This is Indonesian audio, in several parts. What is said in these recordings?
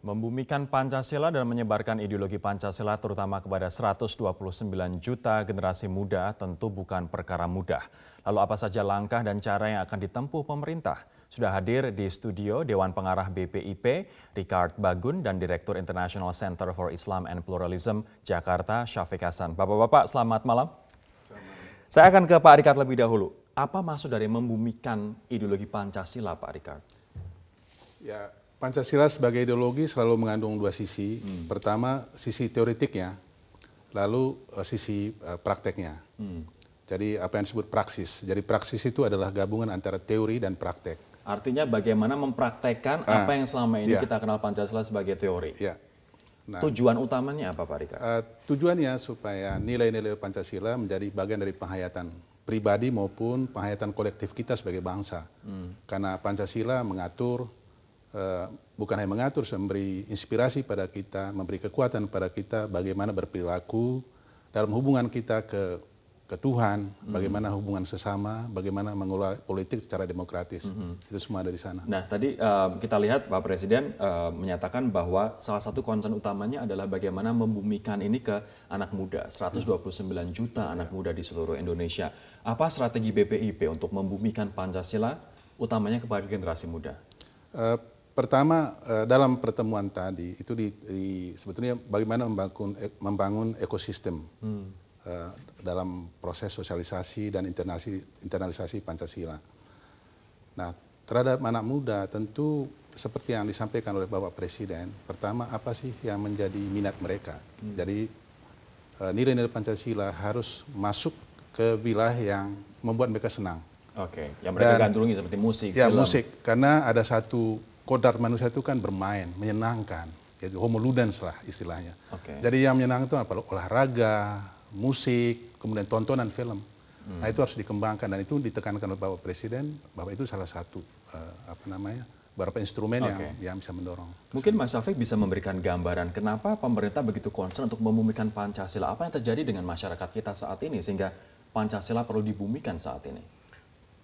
Membumikan Pancasila dan menyebarkan ideologi Pancasila terutama kepada 129 juta generasi muda tentu bukan perkara mudah. Lalu apa saja langkah dan cara yang akan ditempuh pemerintah? Sudah hadir di studio Dewan Pengarah BPIP, Ricard Bagun dan Direktur International Center for Islam and Pluralism Jakarta, Syafiq Hasan. Bapak-bapak, selamat malam. Saya akan ke Pak Ricard lebih dahulu. Apa maksud dari membumikan ideologi Pancasila, Pak Ricard? Ya, Pancasila sebagai ideologi selalu mengandung dua sisi. Hmm. Pertama sisi teoretiknya, lalu uh, sisi uh, prakteknya. Hmm. Jadi apa yang disebut praksis. Jadi praksis itu adalah gabungan antara teori dan praktek. Artinya bagaimana mempraktekkan uh, apa yang selama ini yeah. kita kenal Pancasila sebagai teori. Yeah. Nah, tujuan utamanya apa Pak Rika? Uh, tujuannya supaya nilai-nilai Pancasila menjadi bagian dari penghayatan pribadi maupun penghayatan kolektif kita sebagai bangsa. Hmm. Karena Pancasila mengatur Eh, bukan hanya mengatur, memberi inspirasi pada kita, memberi kekuatan pada kita bagaimana berperilaku dalam hubungan kita ke ke Tuhan, hmm. bagaimana hubungan sesama, bagaimana mengelola politik secara demokratis. Hmm. Itu semua ada di sana. Nah, tadi uh, kita lihat Pak Presiden uh, menyatakan bahwa salah satu concern utamanya adalah bagaimana membumikan ini ke anak muda. 129 juta anak yeah. muda di seluruh Indonesia. Apa strategi BPIP untuk membumikan Pancasila utamanya kepada generasi muda? Uh, Pertama eh, dalam pertemuan tadi itu di, di sebetulnya bagaimana membangun eh, membangun ekosistem hmm. uh, dalam proses sosialisasi dan internasi, internalisasi Pancasila. Nah terhadap anak muda tentu seperti yang disampaikan oleh Bapak Presiden, pertama apa sih yang menjadi minat mereka? Hmm. Jadi nilai-nilai Pancasila harus masuk ke wilayah yang membuat mereka senang. Oke, yang mereka gantungin seperti musik, ya, film. musik. Karena ada satu kodrat manusia itu kan bermain, menyenangkan. Yaitu homo ludens lah istilahnya. Okay. Jadi yang menyenangkan itu apa? Olahraga, musik, kemudian tontonan film. Nah, hmm. Nah itu harus dikembangkan dan itu ditekankan oleh Bapak Presiden bahwa itu salah satu uh, apa namanya beberapa instrumen okay. yang yang bisa mendorong. Mungkin Mas Syafiq bisa memberikan gambaran kenapa pemerintah begitu concern untuk membumikan Pancasila. Apa yang terjadi dengan masyarakat kita saat ini sehingga Pancasila perlu dibumikan saat ini?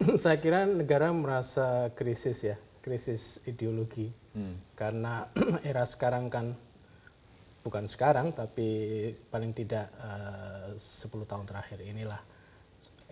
Saya kira negara merasa krisis ya krisis ideologi hmm. karena era sekarang kan bukan sekarang tapi paling tidak eh, uh, 10 tahun terakhir inilah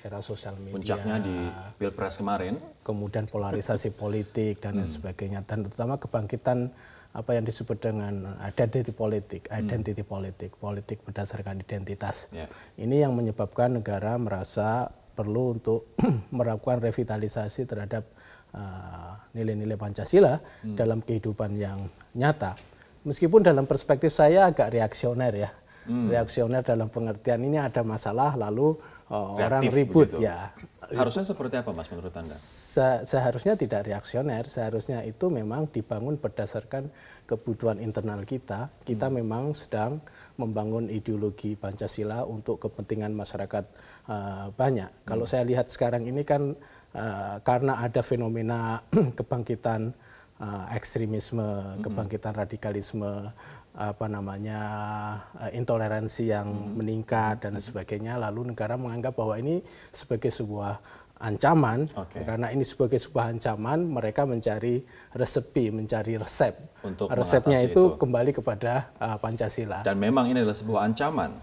era sosial media puncaknya di pilpres kemarin kemudian polarisasi politik dan hmm. sebagainya dan terutama kebangkitan apa yang disebut dengan identity politik hmm. identity hmm. politik politik berdasarkan identitas yeah. ini yang menyebabkan negara merasa perlu untuk melakukan revitalisasi terhadap Eh, nilai-nilai uh, Pancasila hmm. dalam kehidupan yang nyata. Meskipun dalam perspektif saya agak reaksioner ya, hmm. reaksioner dalam pengertian ini ada masalah lalu uh, Reaktif orang ribut begitu. ya. Harusnya seperti apa Mas menurut Anda? Se seharusnya tidak reaksioner, seharusnya itu memang dibangun berdasarkan kebutuhan internal kita. Kita hmm. memang sedang membangun ideologi Pancasila untuk kepentingan masyarakat uh, banyak. Hmm. Kalau saya lihat sekarang ini kan Eh, karena ada fenomena kebangkitan eh, ekstremisme, kebangkitan radikalisme, apa namanya eh, intoleransi yang meningkat dan sebagainya, lalu negara menganggap bahwa ini sebagai sebuah ancaman okay. karena ini sebagai sebuah ancaman mereka mencari resepi mencari resep Untuk resepnya itu, itu kembali kepada uh, Pancasila dan memang ini adalah sebuah ancaman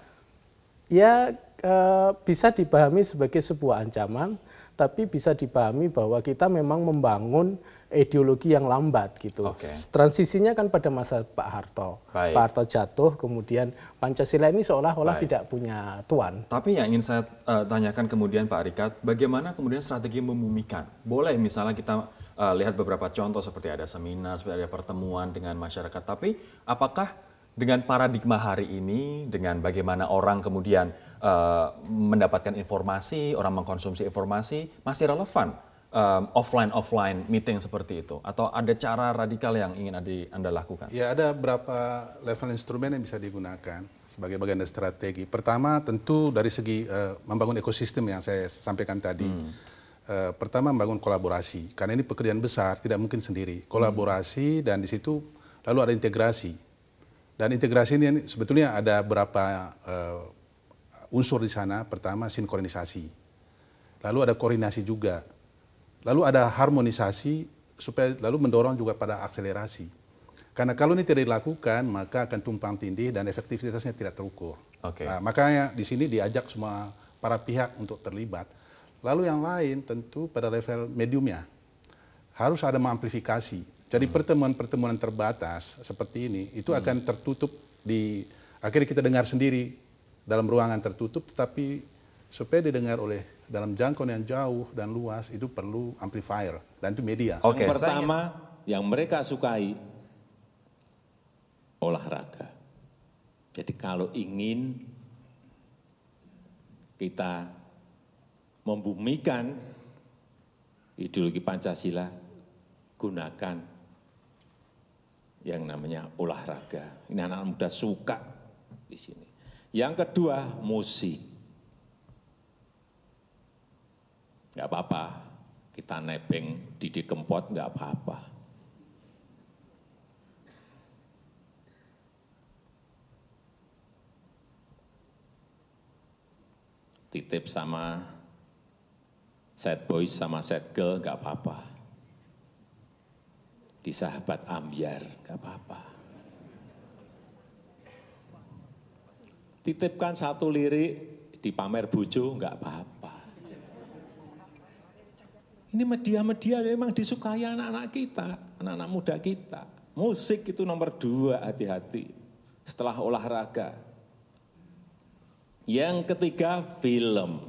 ya uh, bisa dipahami sebagai sebuah ancaman tapi bisa dipahami bahwa kita memang membangun ideologi yang lambat gitu. Okay. Transisinya kan pada masa Pak Harto. Baik. Pak Harto jatuh, kemudian Pancasila ini seolah-olah tidak punya tuan. Tapi yang ingin saya uh, tanyakan kemudian Pak Rikat, bagaimana kemudian strategi membumikan? Boleh misalnya kita uh, lihat beberapa contoh seperti ada seminar, seperti ada pertemuan dengan masyarakat, tapi apakah dengan paradigma hari ini, dengan bagaimana orang kemudian uh, mendapatkan informasi, orang mengkonsumsi informasi masih relevan offline eh, offline offline meeting seperti itu atau ada cara radikal yang ingin adi, anda lakukan? Ya ada beberapa level instrumen yang bisa digunakan sebagai bagian dari strategi. Pertama tentu dari segi uh, membangun ekosistem yang saya sampaikan tadi. Hmm. Uh, pertama membangun kolaborasi karena ini pekerjaan besar tidak mungkin sendiri. Hmm. Kolaborasi hmm. dan di situ lalu ada integrasi dan integrasi ini sebetulnya ada berapa uh, unsur di sana. Pertama sinkronisasi, lalu ada koordinasi juga, lalu ada harmonisasi supaya lalu mendorong juga pada akselerasi. Karena kalau ini tidak dilakukan maka akan tumpang tindih dan efektivitasnya tidak terukur. Okay. Nah, makanya di sini diajak semua para pihak untuk terlibat. Lalu yang lain tentu pada level mediumnya harus ada amplifikasi. Jadi hmm. pertemuan-pertemuan terbatas seperti ini itu hmm. akan tertutup di akhirnya kita dengar sendiri dalam ruangan tertutup, tetapi supaya didengar oleh dalam jangkauan yang jauh dan luas itu perlu amplifier dan itu media. Oke. Okay. Yang pertama yang mereka sukai olahraga. Jadi kalau ingin kita membumikan ideologi Pancasila gunakan yang namanya olahraga. Ini anak, -anak muda suka di sini. Yang kedua, musik. Enggak apa-apa, kita nebeng Didi Kempot enggak apa-apa. Titip sama set boys sama set girl enggak apa-apa. Di sahabat ambiar enggak apa-apa. titipkan satu lirik di pamer bujo nggak apa-apa. Ini media-media memang disukai anak-anak kita, anak-anak muda kita. Musik itu nomor dua, hati-hati. Setelah olahraga. Yang ketiga, film.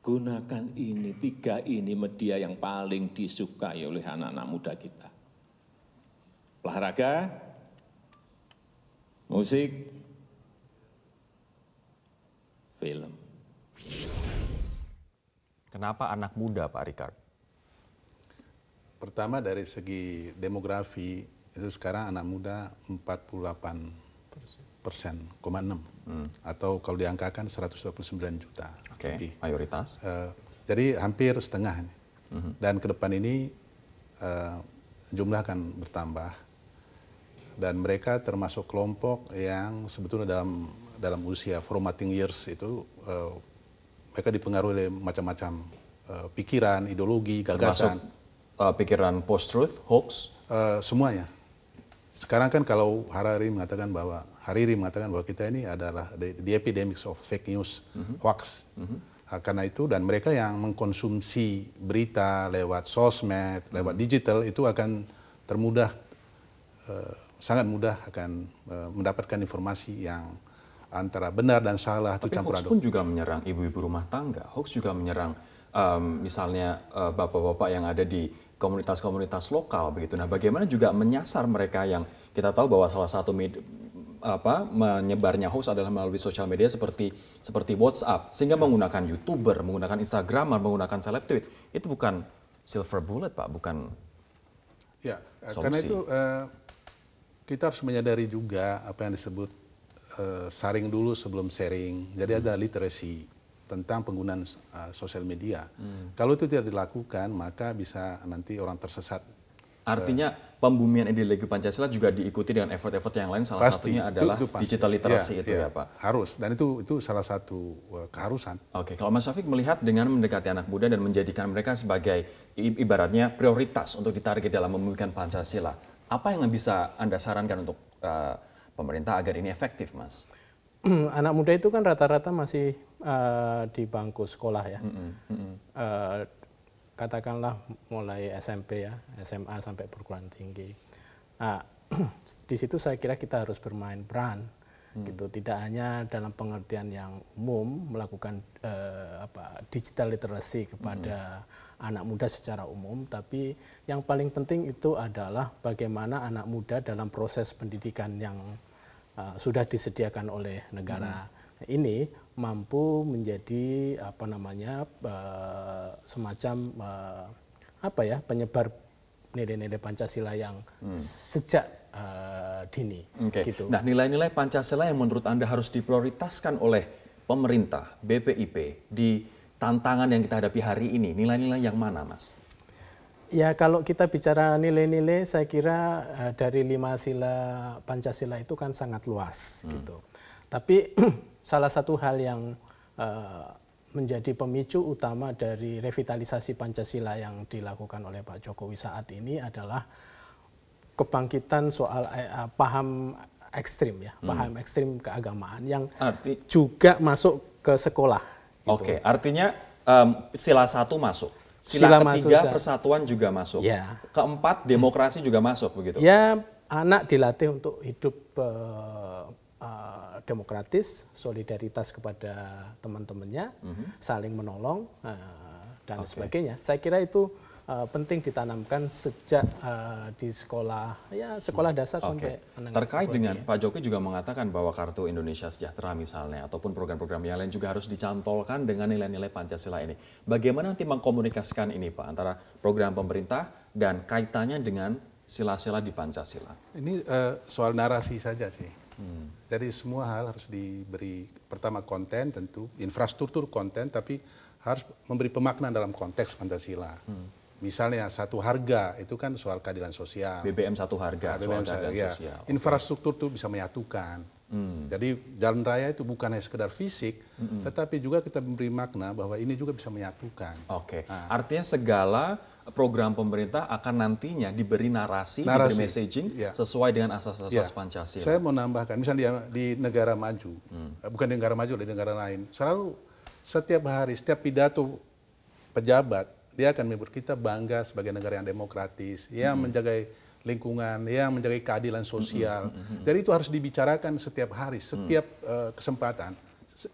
Gunakan ini, tiga ini media yang paling disukai oleh anak-anak muda kita olahraga musik film Kenapa anak muda, Pak Rikard? Pertama dari segi demografi itu sekarang anak muda 48 persen, koma enam, hmm. atau kalau diangkakan 129 juta. Oke, okay. mayoritas. Uh, jadi hampir setengah. -huh. Mhm. Dan ke depan ini uh, jumlah akan bertambah dan mereka termasuk kelompok yang sebetulnya dalam dalam usia formatting years itu uh, mereka dipengaruhi oleh macam-macam uh, pikiran, ideologi, gagasan. Termasuk, uh, pikiran post truth, hoax. Uh, semuanya. Sekarang kan kalau Harari mengatakan bahwa Hariri mengatakan bahwa kita ini adalah the, the epidemics of fake news, mm-hmm. hoax. Mm-hmm. karena itu dan mereka yang mengkonsumsi berita lewat sosmed, lewat mhm. digital itu akan termudah sangat mudah akan eh, mendapatkan informasi yang antara benar dan salah Tapi itu campur aduk. pun juga menyerang ibu-ibu rumah tangga. Hoax juga menyerang um, misalnya bapak eh, bapak-bapak yang ada di komunitas-komunitas lokal begitu. Nah, bagaimana juga menyasar mereka yang kita tahu bahwa salah satu med- apa menyebarnya hoax adalah melalui sosial media seperti seperti WhatsApp sehingga ya. menggunakan YouTuber, menggunakan Instagramer, menggunakan seleb tweet. Itu bukan silver bullet, Pak, bukan Ya, eh, solusi. karena itu uh, kita harus menyadari juga apa yang disebut uh, saring dulu sebelum sharing. Jadi hmm. ada literasi tentang penggunaan uh, sosial media. Hmm. Kalau itu tidak dilakukan, maka bisa nanti orang tersesat. Artinya uh, pembumian ideologi Pancasila juga diikuti dengan effort-effort yang lain. Salah pasti, satunya adalah itu, itu digital literasi ya, itu ya, ya Pak. Harus dan itu itu salah satu uh, keharusan. Oke, okay. kalau Mas Safik melihat dengan mendekati anak muda dan menjadikan mereka sebagai ibaratnya prioritas untuk ditarget dalam memulihkan Pancasila apa yang bisa Anda sarankan untuk uh, pemerintah agar ini efektif, Mas? Anak muda itu kan rata-rata masih uh, di bangku sekolah ya. Mm hmm Uh, katakanlah mulai SMP ya, SMA sampai perguruan tinggi. Nah, di situ saya kira kita harus bermain peran. Hmm. gitu tidak hanya dalam pengertian yang umum melakukan uh, apa digital literacy kepada hmm anak muda secara umum, tapi yang paling penting itu adalah bagaimana anak muda dalam proses pendidikan yang uh, sudah disediakan oleh negara hmm. ini mampu menjadi apa namanya uh, semacam uh, apa ya penyebar nilai-nilai Pancasila yang hmm. sejak uh, dini. Okay. Gitu. Nah, nilai-nilai Pancasila yang menurut Anda harus diprioritaskan oleh pemerintah BPIP di tantangan yang kita hadapi hari ini, nilai-nilai yang mana, Mas? Ya, kalau kita bicara nilai-nilai, saya kira eh, dari lima sila Pancasila itu kan sangat luas, hmm. gitu. Tapi salah satu hal yang uh, menjadi pemicu utama dari revitalisasi Pancasila yang dilakukan oleh Pak Jokowi saat ini adalah kebangkitan soal uh, paham ekstrim ya, hmm. paham ekstrim keagamaan yang Arti... juga masuk ke sekolah Gitu. Oke, okay, artinya um, sila satu masuk. Sila, sila ketiga masuk, persatuan juga masuk. Ya. Keempat demokrasi juga masuk begitu. Ya, anak dilatih untuk hidup uh, uh, demokratis, solidaritas kepada teman-temannya, mm -hmm. saling menolong uh, dan okay. sebagainya. Saya kira itu Eh, penting ditanamkan sejak uh, di sekolah ya sekolah dasar okay. sampai menengah. Terkait dengan ya. Pak Jokowi juga mengatakan bahwa kartu Indonesia Sejahtera misalnya ataupun program-program yang lain juga harus dicantolkan dengan nilai-nilai Pancasila ini. Bagaimana nanti mengkomunikasikan ini Pak antara program pemerintah dan kaitannya dengan sila-sila di Pancasila? Ini uh, soal narasi saja sih. Hmm. Jadi semua hal harus diberi pertama konten tentu infrastruktur konten tapi harus memberi pemaknaan dalam konteks Pancasila. Hmm Misalnya satu harga itu kan soal keadilan sosial. BBM satu harga nah, BBM soal keadilan ya. sosial. Infrastruktur itu bisa menyatukan. Hmm. Jadi jalan raya itu bukan hanya sekedar fisik, hmm. tetapi juga kita memberi makna bahwa ini juga bisa menyatukan. Oke. Okay. Nah. Artinya segala program pemerintah akan nantinya diberi narasi, narasi. diberi messaging ya. sesuai dengan asas-asas ya. Pancasila. Saya mau nambahkan, misalnya di, di negara maju, hmm. Eh, bukan di negara maju, di negara lain, selalu setiap hari, setiap pidato pejabat dia akan membuat kita bangga sebagai negara yang demokratis, yang hmm. menjaga lingkungan, yang menjaga keadilan sosial. Hmm. Jadi itu harus dibicarakan setiap hari, mm. setiap hmm. uh, kesempatan.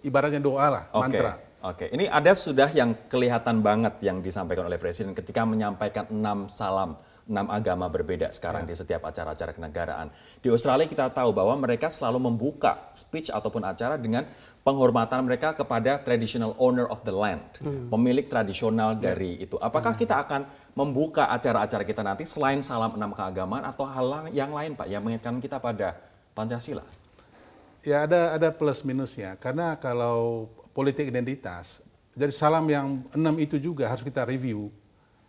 Ibaratnya doa lah, okay. mantra. Oke, ini ada sudah yang kelihatan banget yang disampaikan oleh Presiden ketika menyampaikan enam salam, enam agama berbeda sekarang ya. di setiap acara-acara kenegaraan. Di Australia kita tahu bahwa mereka selalu membuka speech ataupun acara dengan penghormatan mereka kepada traditional owner of the land, hmm. pemilik tradisional ya. dari itu. Apakah hmm. kita akan membuka acara-acara kita nanti selain salam enam keagamaan atau hal yang lain Pak yang mengaitkan kita pada Pancasila? Ya ada ada plus minusnya karena kalau politik identitas jadi salam yang enam itu juga harus kita review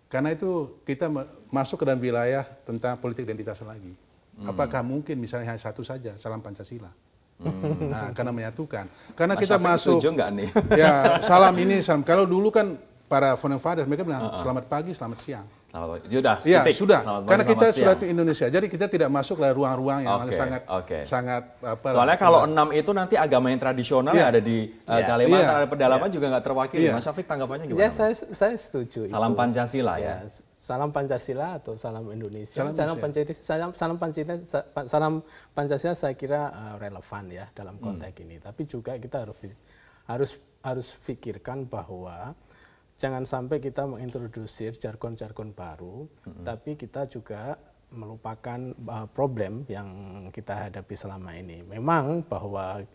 karena itu kita masuk ke dalam wilayah tentang politik identitas lagi. Hmm. Apakah mungkin misalnya hanya satu saja salam Pancasila? Hmm. Nah, karena menyatukan. Karena Mas kita Syafiq masuk. Setuju nggak nih? Ya, salam ini salam. Kalau dulu kan para founding fathers mereka bilang uh -uh. selamat pagi, selamat siang. Selamat pagi. Ya, sudah. Ya, sudah. Karena kita sudah di Indonesia. Jadi kita tidak masuk ke ruang-ruang yang okay. sangat okay. sangat apa Soalnya kalau enam itu nanti agama yang tradisional yeah. ada di uh, eh, yeah. Kalimantan, yeah. ada pedalaman yeah. juga nggak terwakili. Yeah. Mas Syafiq tanggapannya ya, gimana? Ya, saya saya setuju. Salam itu. Pancasila ya. ya Salam Pancasila atau salam Indonesia. Salam, salam Pancasila, salam, salam Pancasila, salam Pancasila saya kira eh, relevan ya dalam hmm. konteks hmm. ini. Tapi juga kita harus harus harus pikirkan bahwa jangan sampai kita mengintrodusir jargon-jargon baru, hmm. tapi kita juga melupakan eh, problem yang kita hadapi selama ini. Memang bahwa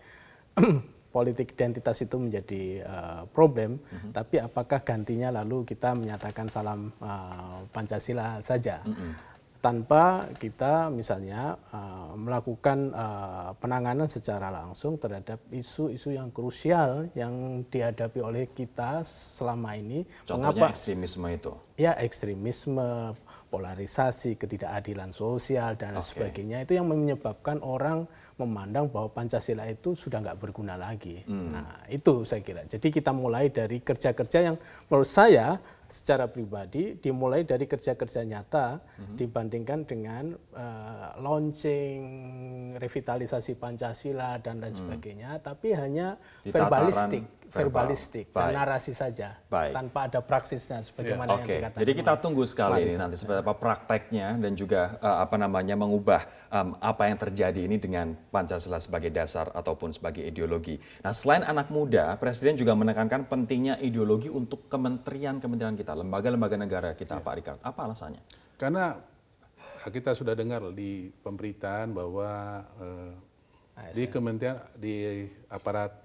politik identitas itu menjadi uh, problem, uh mhm. -huh. tapi apakah gantinya lalu kita menyatakan salam uh, Pancasila saja? Uh mhm. -huh. tanpa kita misalnya uh, melakukan uh, penanganan secara langsung terhadap isu-isu yang krusial yang dihadapi oleh kita selama ini. Contohnya Mengapa? ekstremisme itu? Ya ekstremisme, polarisasi, ketidakadilan sosial dan okay. sebagainya itu yang menyebabkan orang memandang bahwa Pancasila itu sudah nggak berguna lagi. Hmm. Nah itu saya kira. Jadi kita mulai dari kerja-kerja yang menurut saya secara pribadi dimulai dari kerja-kerja nyata hmm. dibandingkan dengan uh, launching revitalisasi Pancasila dan lain hmm. sebagainya, tapi hanya Di verbalistik verbalistik dan narasi saja Baik. tanpa ada praksisnya sebagaimana yeah. okay. yang dikatakan. Jadi kita tunggu sekali ini nanti seperti apa prakteknya dan juga uh, apa namanya mengubah um, apa yang terjadi ini dengan Pancasila sebagai dasar ataupun sebagai ideologi. Nah, selain anak muda, Presiden juga menekankan pentingnya ideologi untuk kementerian-kementerian kita, lembaga-lembaga negara kita, yeah. Pak Rikard. Apa alasannya? Karena eh, kita sudah dengar di pemberitaan bahwa uh, di kementerian di aparat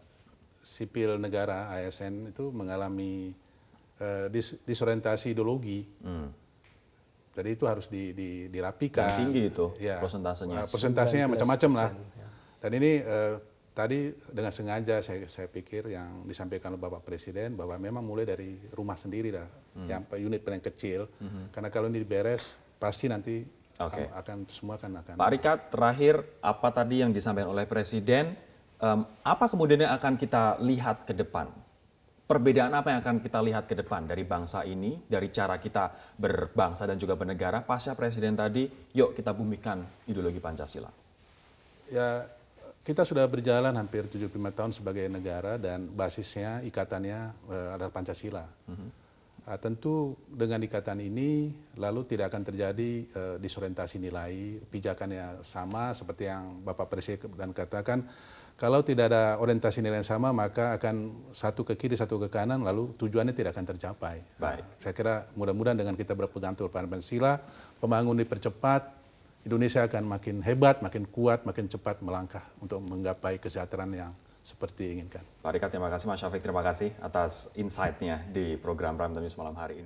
sipil negara ASN itu mengalami uh, dis disorientasi ideologi. Hmm. Jadi itu harus di, di, dirapikan. Yang tinggi itu ya, persentasenya. Nah, persentasenya macam-macam lah. Ya. Dan ini uh, tadi dengan sengaja saya, saya pikir yang disampaikan oleh Bapak Presiden bahwa memang mulai dari rumah sendiri dah, hmm. yang unit paling kecil, hmm. karena kalau ini beres pasti nanti okay. akan semua akan akan. Pak Rika, terakhir apa tadi yang disampaikan oleh Presiden um, apa kemudian yang akan kita lihat ke depan? Perbedaan apa yang akan kita lihat ke depan dari bangsa ini, dari cara kita berbangsa dan juga bernegara pasca presiden tadi, yuk kita bumikan ideologi Pancasila. Ya, kita sudah berjalan hampir 75 tahun sebagai negara dan basisnya ikatannya eh, adalah Pancasila. Mm -hmm. Uh, tentu dengan ikatan ini lalu tidak akan terjadi uh, disorientasi nilai, pijakannya sama seperti yang Bapak Presiden katakan kalau tidak ada orientasi nilai yang sama, maka akan satu ke kiri, satu ke kanan, lalu tujuannya tidak akan tercapai. Baik. Nah, saya kira mudah-mudahan dengan kita berpegang teguh pada Pancasila, pembangunan dipercepat, Indonesia akan makin hebat, makin kuat, makin cepat melangkah untuk menggapai kesejahteraan yang seperti inginkan. Pak Rika, terima kasih. Mas Syafiq, terima kasih atas insight-nya di program Prime News malam hari ini.